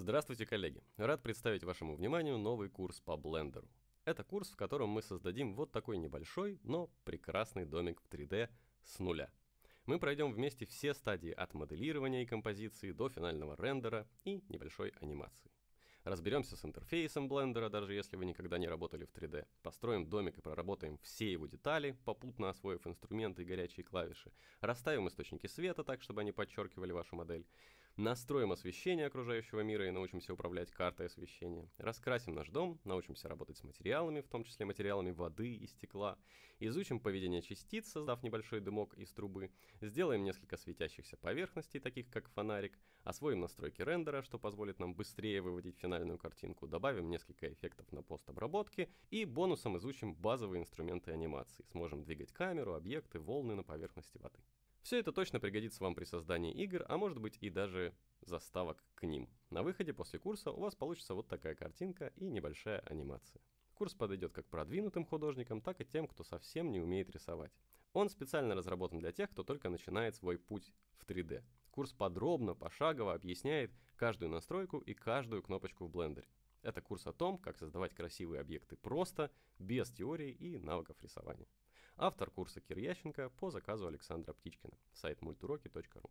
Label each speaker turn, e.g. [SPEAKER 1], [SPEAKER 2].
[SPEAKER 1] Здравствуйте, коллеги! Рад представить вашему вниманию новый курс по блендеру. Это курс, в котором мы создадим вот такой небольшой, но прекрасный домик в 3D с нуля. Мы пройдем вместе все стадии от моделирования и композиции до финального рендера и небольшой анимации. Разберемся с интерфейсом блендера, даже если вы никогда не работали в 3D. Построим домик и проработаем все его детали, попутно освоив инструменты и горячие клавиши. Расставим источники света так, чтобы они подчеркивали вашу модель. Настроим освещение окружающего мира и научимся управлять картой освещения. Раскрасим наш дом, научимся работать с материалами, в том числе материалами воды и стекла. Изучим поведение частиц, создав небольшой дымок из трубы. Сделаем несколько светящихся поверхностей, таких как фонарик. Освоим настройки рендера, что позволит нам быстрее выводить финальную картинку. Добавим несколько эффектов на постобработке. И бонусом изучим базовые инструменты анимации. Сможем двигать камеру, объекты, волны на поверхности воды. Все это точно пригодится вам при создании игр, а может быть и даже заставок к ним. На выходе после курса у вас получится вот такая картинка и небольшая анимация. Курс подойдет как продвинутым художникам, так и тем, кто совсем не умеет рисовать. Он специально разработан для тех, кто только начинает свой путь в 3D. Курс подробно, пошагово объясняет каждую настройку и каждую кнопочку в блендере. Это курс о том, как создавать красивые объекты просто, без теории и навыков рисования. Автор курса Кир Ященко по заказу Александра Птичкина. Сайт multuroki.ru.